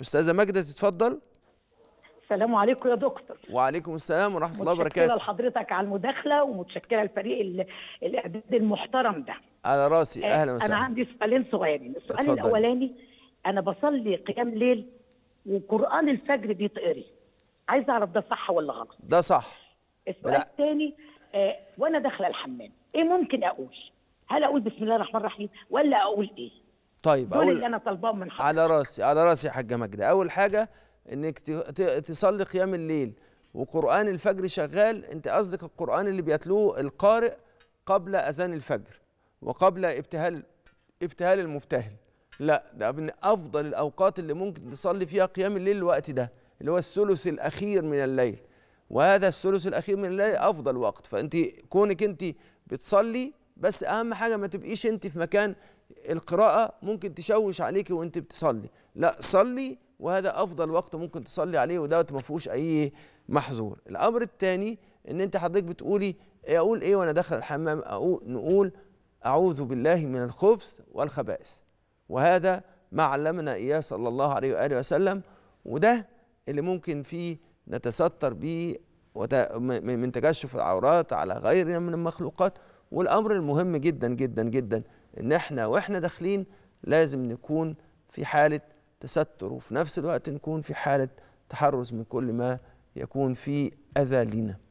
استاذه ماجده تتفضل السلام عليكم يا دكتور وعليكم السلام ورحمه الله وبركاته متشكره لحضرتك على المداخله ومتشكره لفريق الاعداد المحترم ده على راسي آه، اهلا وسهلا انا عندي سؤالين صغيرين السؤال اتفضل. الاولاني انا بصلي قيام ليل وقران الفجر بيتقري عايز اعرف ده صح ولا غلط ده صح السؤال الثاني آه وانا داخله الحمام ايه ممكن اقول هل اقول بسم الله الرحمن الرحيم ولا اقول ايه طيب دول اللي انا طالباهم من حضرتك على راسي على راسي يا حاجه ماجده اول حاجه انك تصلي قيام الليل وقران الفجر شغال انت قصدك القران اللي بيتلوه القارئ قبل اذان الفجر وقبل ابتهال ابتهال المبتهل لا ده من افضل الاوقات اللي ممكن تصلي فيها قيام الليل الوقت ده اللي هو الثلث الاخير من الليل وهذا الثلث الاخير من الليل افضل وقت فانت كونك انت بتصلي بس اهم حاجه ما تبقيش انت في مكان القراءة ممكن تشوش عليك وانت بتصلي لا صلي وهذا افضل وقت ممكن تصلي عليه ودوت ما فيهوش اي محظور الامر الثاني ان انت حضرتك بتقولي إيه، اقول ايه وانا داخل الحمام اقول نقول اعوذ بالله من الخبث والخبائث وهذا ما علمنا اياه صلى الله عليه واله وسلم وده اللي ممكن فيه نتستر به من تجشف العورات على غيرنا من المخلوقات والامر المهم جدا جدا جدا ان احنا واحنا داخلين لازم نكون في حاله تستر وفي نفس الوقت نكون في حاله تحرز من كل ما يكون فيه اذى لينا